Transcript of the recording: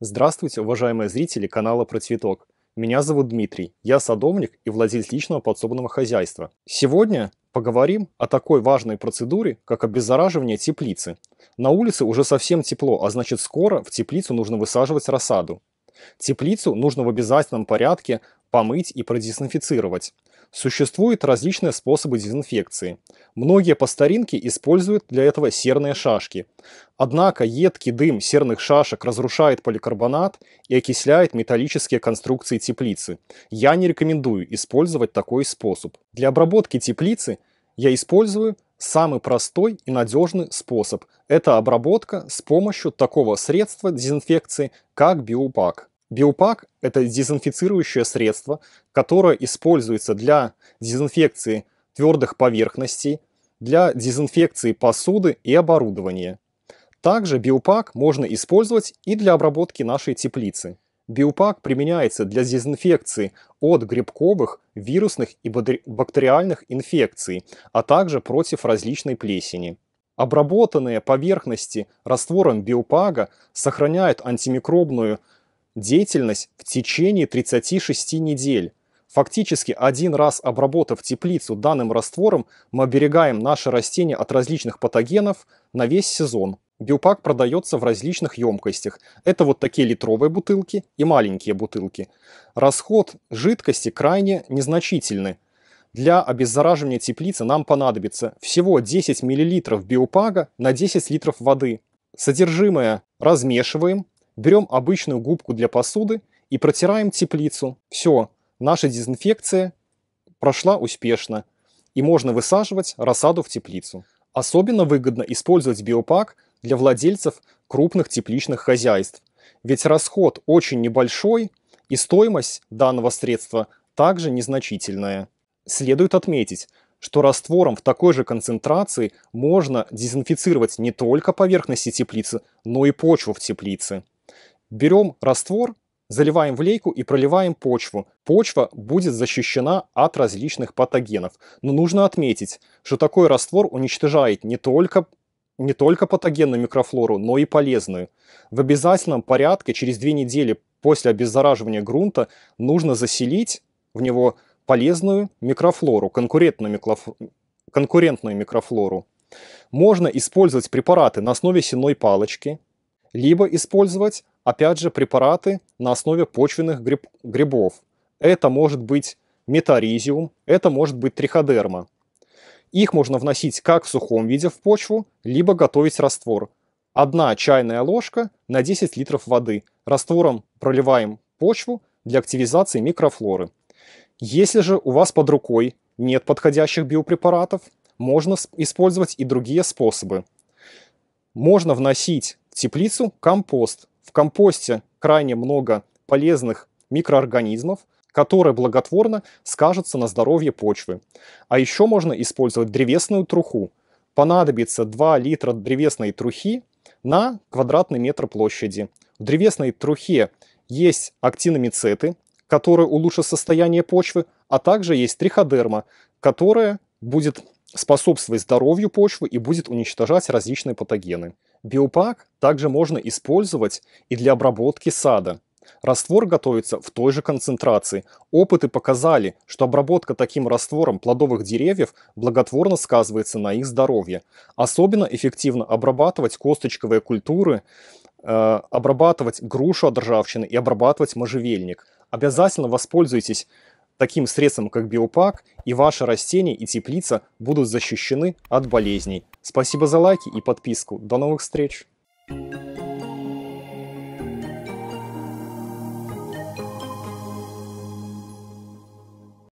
Здравствуйте, уважаемые зрители канала «Про цветок». Меня зовут Дмитрий, я садовник и владелец личного подсобного хозяйства. Сегодня поговорим о такой важной процедуре, как обеззараживание теплицы. На улице уже совсем тепло, а значит скоро в теплицу нужно высаживать рассаду. Теплицу нужно в обязательном порядке помыть и продезинфицировать. Существуют различные способы дезинфекции. Многие по старинке используют для этого серные шашки. Однако едкий дым серных шашек разрушает поликарбонат и окисляет металлические конструкции теплицы. Я не рекомендую использовать такой способ. Для обработки теплицы я использую самый простой и надежный способ. Это обработка с помощью такого средства дезинфекции, как биопак. Биопак – это дезинфицирующее средство, которое используется для дезинфекции твердых поверхностей, для дезинфекции посуды и оборудования. Также биопак можно использовать и для обработки нашей теплицы. Биопак применяется для дезинфекции от грибковых, вирусных и бактериальных инфекций, а также против различной плесени. Обработанные поверхности раствором биопага сохраняют антимикробную деятельность в течение 36 недель. Фактически один раз обработав теплицу данным раствором, мы оберегаем наши растения от различных патогенов на весь сезон. Биопак продается в различных емкостях. Это вот такие литровые бутылки и маленькие бутылки. Расход жидкости крайне незначительный. Для обеззараживания теплицы нам понадобится всего 10 мл биопага на 10 литров воды. Содержимое размешиваем, Берем обычную губку для посуды и протираем теплицу. Все, наша дезинфекция прошла успешно. И можно высаживать рассаду в теплицу. Особенно выгодно использовать биопак для владельцев крупных тепличных хозяйств. Ведь расход очень небольшой и стоимость данного средства также незначительная. Следует отметить, что раствором в такой же концентрации можно дезинфицировать не только поверхности теплицы, но и почву в теплице. Берем раствор, заливаем в лейку и проливаем почву. Почва будет защищена от различных патогенов. Но нужно отметить, что такой раствор уничтожает не только не только патогенную микрофлору, но и полезную. В обязательном порядке через две недели после обеззараживания грунта нужно заселить в него полезную микрофлору, конкурентную, микроф... конкурентную микрофлору. Можно использовать препараты на основе сенной палочки, либо использовать Опять же, препараты на основе почвенных гриб, грибов. Это может быть метаризиум, это может быть триходерма. Их можно вносить как в сухом виде в почву, либо готовить раствор. Одна чайная ложка на 10 литров воды. Раствором проливаем почву для активизации микрофлоры. Если же у вас под рукой нет подходящих биопрепаратов, можно использовать и другие способы. Можно вносить в теплицу компост. В компосте крайне много полезных микроорганизмов, которые благотворно скажутся на здоровье почвы. А еще можно использовать древесную труху. Понадобится 2 литра древесной трухи на квадратный метр площади. В древесной трухе есть актиномицеты, которые улучшат состояние почвы, а также есть триходерма, которая будет способствовать здоровью почвы и будет уничтожать различные патогены. Биопак также можно использовать и для обработки сада. Раствор готовится в той же концентрации. Опыты показали, что обработка таким раствором плодовых деревьев благотворно сказывается на их здоровье. Особенно эффективно обрабатывать косточковые культуры, э, обрабатывать грушу от ржавчины и обрабатывать можжевельник. Обязательно воспользуйтесь таким средством, как биопак, и ваши растения и теплица будут защищены от болезней. Спасибо за лайки и подписку. До новых встреч!